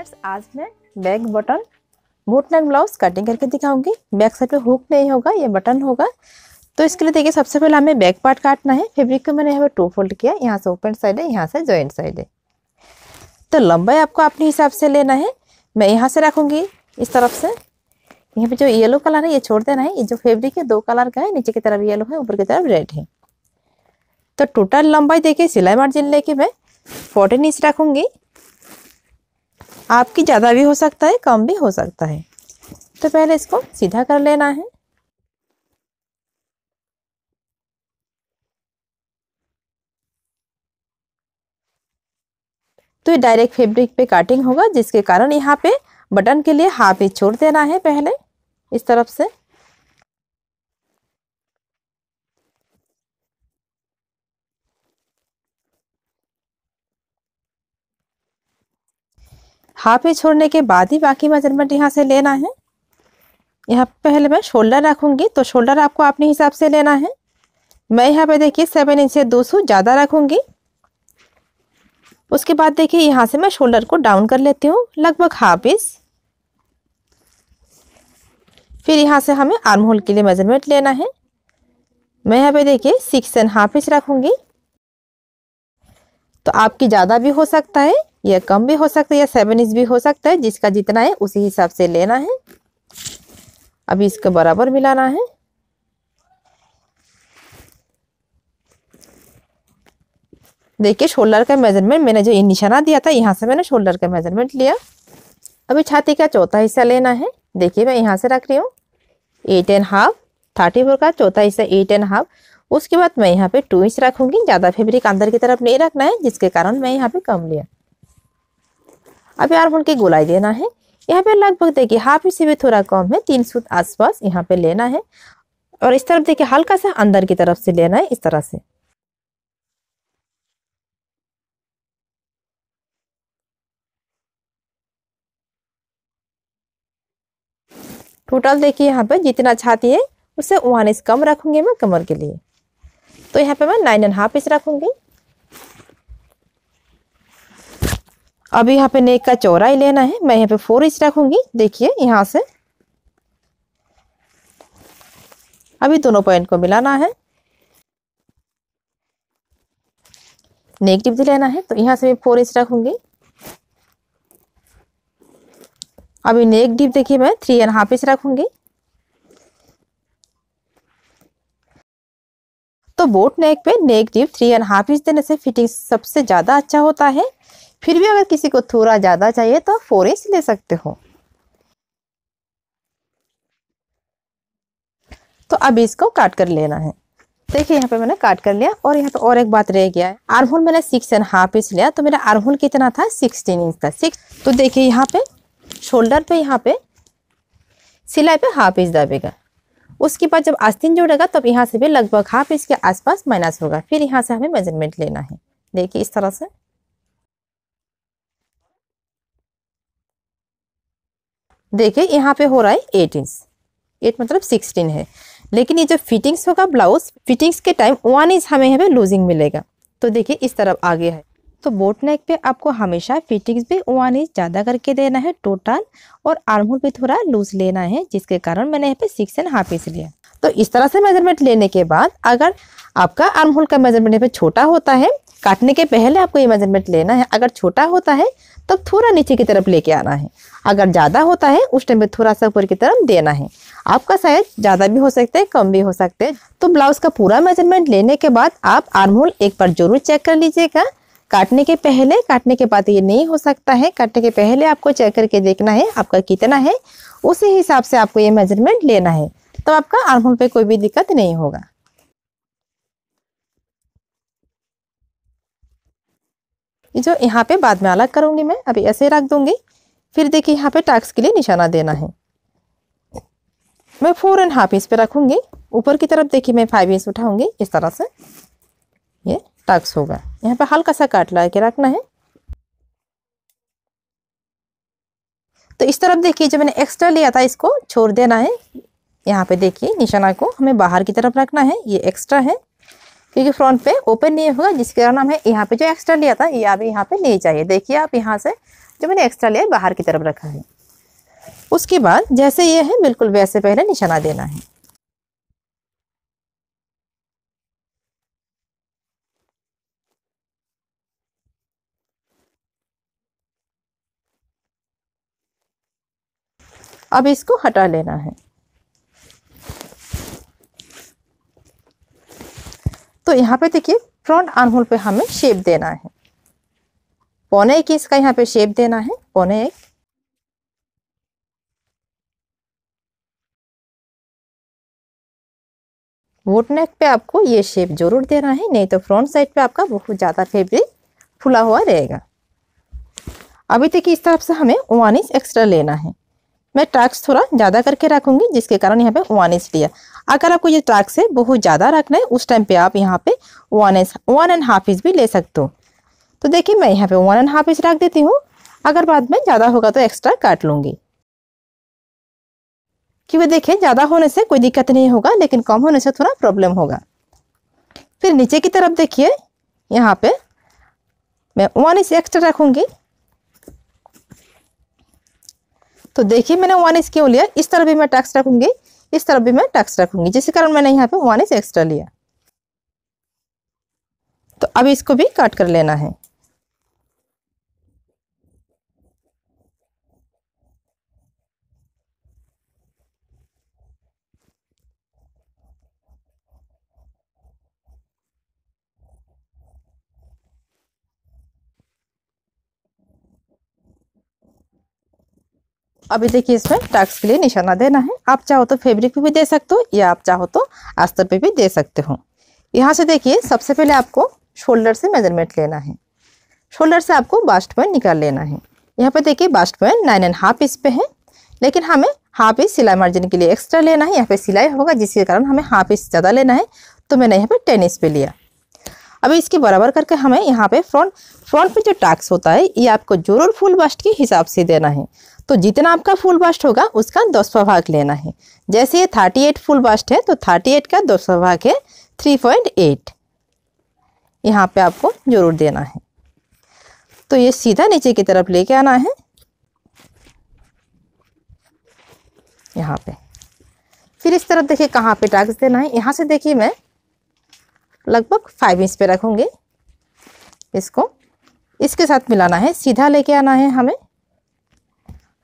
friends आज मैं back button boat neck blouse cutting करके दिखाऊंगी बैक साइड में हुक नहीं होगा ये बटन होगा तो इसके लिए देखिए सबसे पहले हमें बैक पार्ट काटना है फेब्रिक को मैंने यहाँ पर टू फोल्ड किया यहाँ से ओपन साइड है यहाँ से ज्वाइंट साइड है तो लंबाई आपको अपने हिसाब से लेना है मैं यहाँ से रखूँगी इस तरफ से यहाँ पे जो येलो कलर है ये छोड़ देना है ये जो फेब्रिक है दो कलर का है नीचे की तरफ येलो है ऊपर की तरफ रेड है तो टोटल लंबाई देखिए सिलाई मार्जिन लेके मैं फोर्टीन इंच रखूँगी आपकी ज़्यादा भी हो सकता है कम भी हो सकता है तो पहले इसको सीधा कर लेना है तो ये डायरेक्ट फैब्रिक पे काटिंग होगा जिसके कारण यहाँ पे बटन के लिए हाफ इंच छोड़ देना है पहले इस तरफ से हाफ इंच छोड़ने के बाद ही बाकी मेजरमेंट यहाँ से लेना है यहाँ पहले मैं शोल्डर रखूँगी तो शोल्डर आपको अपने हिसाब से लेना है मैं यहाँ पे देखिए सेवन इंच से दो सौ ज़्यादा रखूँगी उसके बाद देखिए यहाँ से मैं शोल्डर को डाउन कर लेती हूँ लगभग हाफ इंच फिर यहाँ से हमें आर्म होल के लिए मेजरमेंट लेना है मैं यहाँ पे देखिए सिक्स एंड हाफ इंच रखूँगी तो आपकी ज़्यादा भी हो सकता है यह कम भी हो सकता है या सेवन इंच भी हो सकता है जिसका जितना है उसी हिसाब से लेना है अभी इसको बराबर मिलाना है देखिए शोल्डर का मेजरमेंट मैंने जो ये निशाना दिया था यहाँ से मैंने शोल्डर का मेजरमेंट लिया अभी छाती का चौथा हिस्सा लेना है देखिए मैं यहाँ से रख रही हूँ eight and half thirty four का चौथा हिस्सा एट एंड हाफ उसके बाद मैं यहाँ पे टू इंच रखूंगी ज़्यादा फेब्रिक अंदर की तरफ नहीं रखना है जिसके कारण मैं यहाँ पे कम लिया अब यार उनके गोलाई देना है यहाँ पे लगभग देखिए हाफ इंच से भी थोड़ा कम है तीन सूत आसपास यहाँ पे लेना है और इस तरफ देखिए हल्का सा अंदर की तरफ से लेना है इस तरह से टोटल देखिए यहाँ पे जितना छाती है उसे वन इंच कम रखूंगी मैं कमर के लिए तो यहाँ पे मैं नाइन एंड हाफ इंच रखूंगी अभी यहाँ पे नेक का चौराई लेना है मैं यहाँ पे फोर इंच रखूंगी देखिए यहाँ से अभी दोनों पॉइंट को मिलाना है नेक टिप भी लेना है तो यहाँ से मैं फोर इंच रखूंगी अभी नेक डिप देखिए मैं थ्री एंड हाफ इंच रखूंगी तो बोट नेक पे neck dip three and half inch देने से फिटिंग सबसे ज़्यादा अच्छा होता है फिर भी अगर किसी को थोड़ा ज़्यादा चाहिए तो फोर इंच ले सकते हो तो अब इसको काट कर लेना है देखिए यहाँ पे मैंने काट कर लिया और यहाँ पे और एक बात रह गया है आरहुल मैंने सिक्स एंड हाफ इंच लिया तो मेरा आरहुल कितना था सिक्सटीन इंच था सिक्स तो देखिए यहाँ पे शोल्डर पे यहाँ पे सिलाई पे हाफ इंच दाबेगा उसके बाद जब आस्तीन जोड़ेगा तब यहाँ से भी लगभग हाफ इंच के आसपास माइनस होगा फिर यहाँ से हमें मेजरमेंट लेना है देखिए इस तरह से देखिए यहाँ पे हो रहा है एट इंच एट मतलब सिक्सटीन है लेकिन ये जो फिटिंग्स होगा ब्लाउज फिटिंग्स के टाइम वन इंच हमें यहाँ पे लूजिंग मिलेगा तो देखिए इस तरफ आगे है तो बोट नेक पे आपको हमेशा फिटिंग्स भी वन इंच ज़्यादा करके देना है टोटल और आर्महोल भी थोड़ा लूज लेना है जिसके कारण मैंने यहाँ पे सिक्स एंड हाफ इंच लिया तो इस तरह से मेजरमेंट लेने के बाद अगर आपका होल का मेजरमेंट यहाँ पे छोटा होता है काटने के पहले आपको ये मेजरमेंट लेना है अगर छोटा होता है तब तो थोड़ा नीचे की तरफ लेके आना है अगर ज़्यादा होता है उस टाइम पर थोड़ा सा ऊपर की तरफ देना है आपका साइज ज़्यादा भी हो सकता है कम भी हो सकते हैं तो ब्लाउज़ का पूरा मेजरमेंट लेने के बाद आप आर्म होल एक बार जरूर चेक कर लीजिएगा काटने के पहले काटने के बाद ये नहीं हो सकता है काटने के पहले आपको चेक करके देखना है आपका कितना है उसी हिसाब से आपको ये मेजरमेंट लेना है तो आपका आर्म होल पे कोई भी दिक्कत नहीं होगा जो यहाँ पे बाद में अलग करूंगी मैं अभी ऐसे रख दूंगी फिर देखिए यहाँ पे टैक्स के लिए निशाना देना है मैं फोर एंड हाफ इंच पे रखूँगी ऊपर की तरफ देखिए मैं फाइव इंच उठाऊँगी इस तरह से ये टैक्स होगा यहाँ पे हल्का सा काट लगा के रखना है तो इस तरफ देखिए जो मैंने एक्स्ट्रा लिया था इसको छोड़ देना है यहाँ पे देखिए निशाना को हमें बाहर की तरफ रखना है ये एक्स्ट्रा है क्योंकि फ्रंट पे ओपन नहीं होगा जिसके कारण हमें यहाँ पे जो एक्स्ट्रा लिया था ये आप यहाँ पे ले जाइए देखिए आप यहाँ से जो मैंने एक्स्ट्रा लेयर बाहर की तरफ रखा है उसके बाद जैसे ये है बिल्कुल वैसे पहले निशाना देना है अब इसको हटा लेना है तो यहाँ पे देखिए फ्रंट आर्म होल पे हमें शेप देना है पौने एक इसका यहाँ पे शेप देना है पौने एक वोट नेक पे आपको ये शेप जरूर देना है नहीं तो फ्रंट साइड पे आपका बहुत ज़्यादा फेब्रिक फुला हुआ रहेगा अभी तक इस तरफ से हमें वन इंच एक्स्ट्रा लेना है मैं ट्रैक्स थोड़ा ज़्यादा करके रखूंगी जिसके कारण यहाँ पे वन इंच लिया अगर आपको ये ट्रैक्स है बहुत ज़्यादा रखना है उस टाइम पे आप यहाँ पे one inch one and half inch भी ले सकते हो तो देखिए मैं यहाँ पे वन एंड हाफ इंच रख देती हूँ अगर बाद में ज़्यादा होगा तो एक्स्ट्रा काट लूँगी क्योंकि देखिए ज़्यादा होने से कोई दिक्कत नहीं होगा लेकिन कम होने से थोड़ा प्रॉब्लम होगा फिर नीचे की तरफ देखिए यहाँ पे मैं वन इंच एक्स्ट्रा रखूँगी तो देखिए मैंने वन इंच क्यों लिया इस तरफ भी मैं टैक्स रखूँगी इस तरफ भी मैं टैक्स रखूँगी जिस कारण मैंने यहाँ पे वन इंच एक्स्ट्रा लिया तो अब इसको भी काट कर लेना है अभी देखिए इसमें टास्क के लिए निशाना देना है आप चाहो तो फेब्रिक पे भी दे सकते हो या आप चाहो तो आस्तर पे भी दे सकते हो यहाँ से देखिए सबसे पहले आपको शोल्डर से मेजरमेंट लेना है शोल्डर से आपको बास्ट पॉइंट निकाल लेना है यहाँ पे देखिए bust point nine and half इस पे है लेकिन हमें हाफ इंच सिलाई मार्जिन के लिए एक्स्ट्रा लेना है यहाँ पे सिलाई होगा जिसके कारण हमें हाफ इंच ज़्यादा लेना है तो मैंने यहाँ पे टेन पे लिया अब इसके बराबर करके हमें यहाँ पे फ्रंट फ्रंट पे जो टैक्स होता है ये आपको जरूर फुल बस्ट के हिसाब से देना है तो जितना आपका फुल बस्ट होगा उसका दसवा भाग लेना है जैसे ये थर्टी एट फुल बस्ट है तो थर्टी एट का दसवा भाग है थ्री पॉइंट एट यहाँ पर आपको ज़रूर देना है तो ये सीधा नीचे की तरफ लेके आना है यहाँ पे फिर इस तरफ देखिए कहाँ पे टैक्स देना है यहाँ से देखिए मैं लगभग फाइव इंच पे रखूँगी इसको इसके साथ मिलाना है सीधा लेके आना है हमें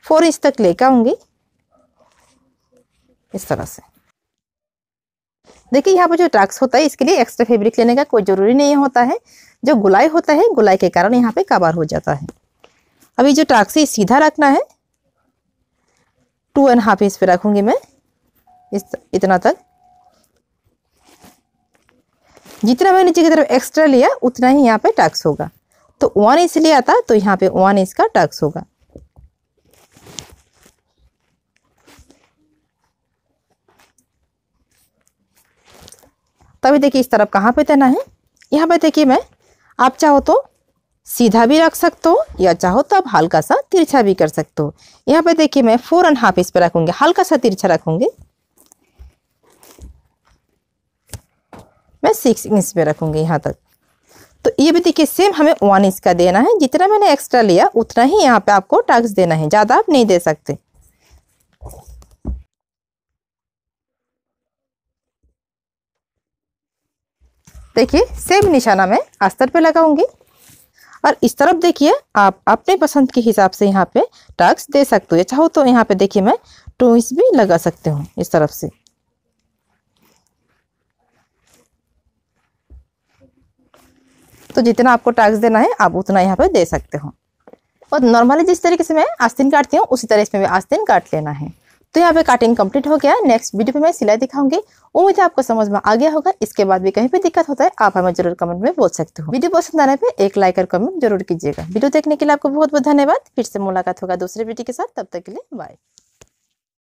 फोर इंच तक लेकर आऊँगी इस तरह से देखिए यहाँ पर जो टक्स होता है इसके लिए एक्स्ट्रा फैब्रिक लेने का कोई ज़रूरी नहीं होता है जो गुलाई होता है गुलाई के कारण यहाँ पे कवर हो जाता है अभी जो टक्स है सीधा रखना है टू एंड हाफ इंच पे रखूँगी मैं इस इतना तक जितना मैंने नीचे की तरफ एक्स्ट्रा लिया उतना ही यहाँ पे टैक्स होगा तो वन लिया था तो यहाँ पे वन इंच का टैक्स होगा तभी देखिए इस तरफ कहाँ पे देना है यहाँ पे देखिए मैं आप चाहो तो सीधा भी रख सकते हो या चाहो तो आप हल्का सा तिरछा भी कर सकते हो यहाँ पे देखिए मैं फोर एंड हाफ इस पर रखूँगी हल्का सा तिरछा रखूँगी मैं सिक्स इंच पे रखूँगी यहाँ तक तो ये भी देखिए सेम हमें वन इंच का देना है जितना मैंने एक्स्ट्रा लिया उतना ही यहाँ पे आपको टक्स देना है ज़्यादा आप नहीं दे सकते देखिए सेम निशाना मैं अस्तर पे लगाऊंगी और इस तरफ देखिए आप अपने पसंद के हिसाब से यहाँ पे टक्स दे सकते हो चाहो अच्छा तो यहाँ पे देखिए मैं टू इंच भी लगा सकते हूँ इस तरफ से तो जितना आपको टैक्स देना है आप उतना यहाँ पर दे सकते हो और नॉर्मली जिस तरीके से मैं आस्तीन काटती हूँ उसी तरह इसमें भी आस्तीन काट लेना है तो यहाँ पे काटिंग कंप्लीट हो गया नेक्स्ट वीडियो पे मैं सिलाई दिखाऊंगी उम्मीद है आपको समझ में आ गया होगा इसके बाद भी कहीं भी दिक्कत होता है आप हमें जरूर कमेंट में बोल सकते हो वीडियो पसंद आने पे एक लाइक और कमेंट जरूर कीजिएगा वीडियो देखने के लिए आपको बहुत बहुत धन्यवाद फिर से मुलाकात होगा दूसरे वीडियो के साथ तब तक के लिए बाय